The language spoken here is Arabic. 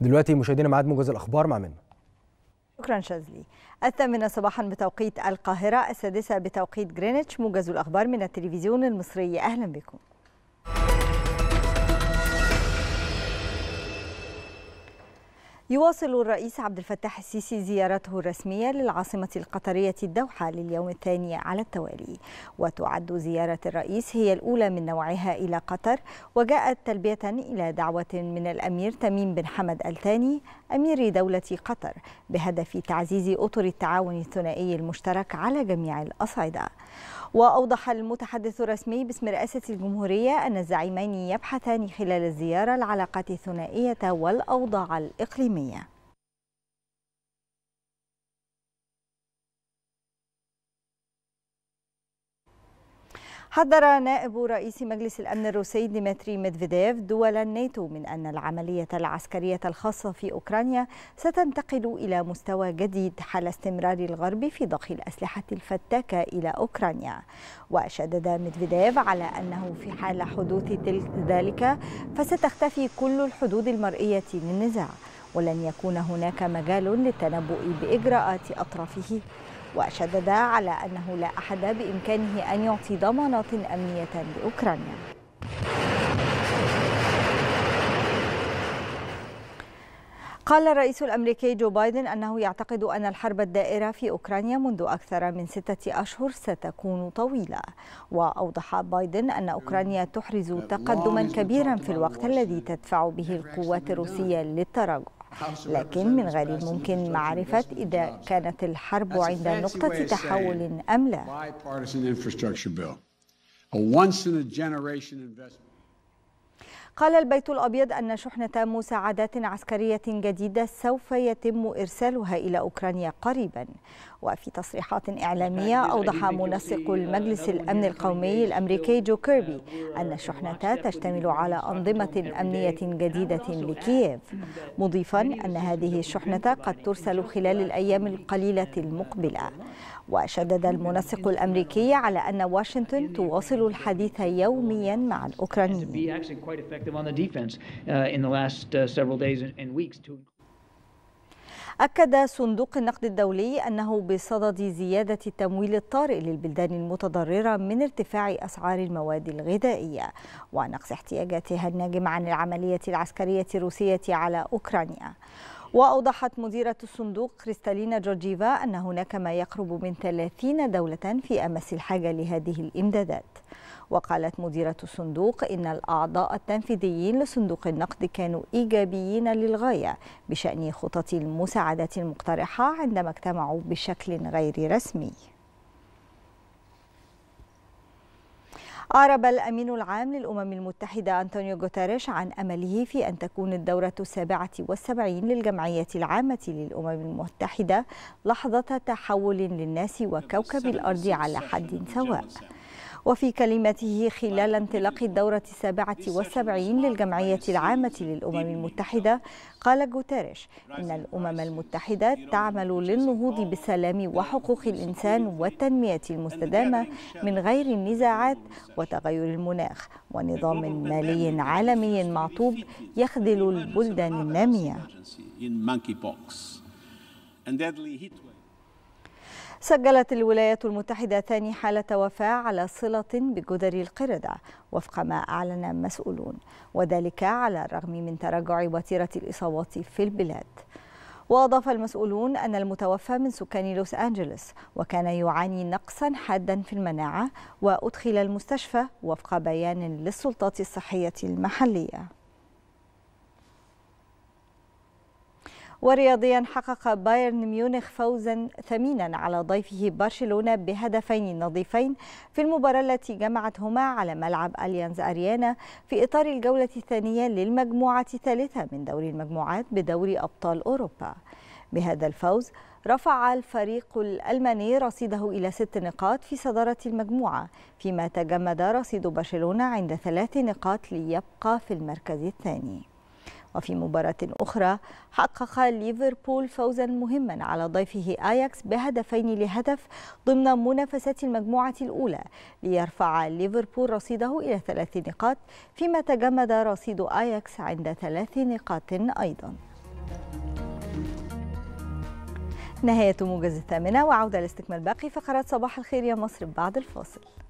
دلوقتي مشاهدينا معاد موجز الاخبار مع منه شكرا شاذلي الثامنة صباحا بتوقيت القاهرة السادسة بتوقيت جرينتش موجز الأخبار من التلفزيون المصري أهلا بكم يواصل الرئيس عبد الفتاح السيسي زيارته الرسمية للعاصمة القطرية الدوحة لليوم الثاني على التوالي وتعد زيارة الرئيس هي الأولى من نوعها إلى قطر وجاءت تلبية إلى دعوة من الأمير تميم بن حمد الثاني أمير دولة قطر بهدف تعزيز أطر التعاون الثنائي المشترك على جميع الأصعدة وأوضح المتحدث الرسمي باسم رئاسة الجمهورية أن الزعيمين يبحثان خلال الزيارة العلاقات الثنائية والأوضاع الإقليمية حذر نائب رئيس مجلس الأمن الروسي ديمتري ميدفيديف دول الناتو من أن العملية العسكرية الخاصة في أوكرانيا ستنتقل إلى مستوى جديد حال استمرار الغرب في ضخ الأسلحة الفتاكة إلى أوكرانيا وشدد ميدفيديف على أنه في حال حدوث ذلك فستختفي كل الحدود المرئية للنزاع ولن يكون هناك مجال للتنبؤ بإجراءات أطرافه وشدد على أنه لا أحد بإمكانه أن يعطي ضمانات أمنية لأوكرانيا قال الرئيس الأمريكي جو بايدن أنه يعتقد أن الحرب الدائرة في أوكرانيا منذ أكثر من ستة أشهر ستكون طويلة وأوضح بايدن أن أوكرانيا تحرز تقدما كبيرا في الوقت الذي تدفع به القوات الروسية للتراجع لكن من غير الممكن معرفة إذا كانت الحرب عند نقطة تحول أم لا. قال البيت الأبيض أن شحنة مساعدات عسكرية جديدة سوف يتم إرسالها إلى أوكرانيا قريبا وفي تصريحات إعلامية أوضح منسق المجلس الأمن القومي الأمريكي جو كيربي أن الشحنة تشتمل على أنظمة أمنية جديدة لكييف مضيفا أن هذه الشحنة قد ترسل خلال الأيام القليلة المقبلة وشدد المنسق الأمريكي على أن واشنطن تواصل الحديث يوميا مع الأوكرانيين effective on the defense uh, in the last uh, several days and weeks. To أكد صندوق النقد الدولي أنه بصدد زيادة التمويل الطارئ للبلدان المتضررة من ارتفاع أسعار المواد الغذائية ونقص احتياجاتها الناجم عن العملية العسكرية الروسية على أوكرانيا وأوضحت مديرة الصندوق كريستالينا جورجيفا أن هناك ما يقرب من 30 دولة في أمس الحاجة لهذه الإمدادات وقالت مديرة الصندوق إن الأعضاء التنفيذيين لصندوق النقد كانوا إيجابيين للغاية بشأن خطط المساعدات المقترحة عندما اجتمعوا بشكل غير رسمي أعرب الأمين العام للأمم المتحدة أنطونيو غوتاريش عن أمله في أن تكون الدورة السابعة والسبعين للجمعية العامة للأمم المتحدة لحظة تحول للناس وكوكب الأرض على حد سواء وفي كلمته خلال انطلاق الدورة السابعة والسبعين للجمعية العامة للأمم المتحدة قال غوتيريش إن الأمم المتحدة تعمل للنهوض بالسلام وحقوق الإنسان والتنمية المستدامة من غير النزاعات وتغير المناخ ونظام مالي عالمي معطوب يخذل البلدان النامية سجلت الولايات المتحدة ثاني حالة وفاة على صلة بجدر القردة وفق ما أعلن مسؤولون وذلك على الرغم من تراجع وتيرة الإصابات في البلاد وأضاف المسؤولون أن المتوفى من سكان لوس أنجلوس وكان يعاني نقصا حادا في المناعة وأدخل المستشفى وفق بيان للسلطات الصحية المحلية ورياضيا حقق بايرن ميونخ فوزا ثمينا على ضيفه برشلونة بهدفين نظيفين في المباراة التي جمعتهما على ملعب أليانز أريانا في إطار الجولة الثانية للمجموعة الثالثة من دوري المجموعات بدوري أبطال أوروبا بهذا الفوز رفع الفريق الألماني رصيده إلى ست نقاط في صدارة المجموعة فيما تجمد رصيد برشلونة عند ثلاث نقاط ليبقى في المركز الثاني وفي مباراة أخرى حقق ليفربول فوزا مهما على ضيفه آياكس بهدفين لهدف ضمن منافسات المجموعة الأولى ليرفع ليفربول رصيده إلى ثلاث نقاط فيما تجمد رصيد آياكس عند ثلاث نقاط أيضا نهاية موجز الثامنة وعودة لاستكمال باقي فقرات صباح الخير يا مصر بعد الفاصل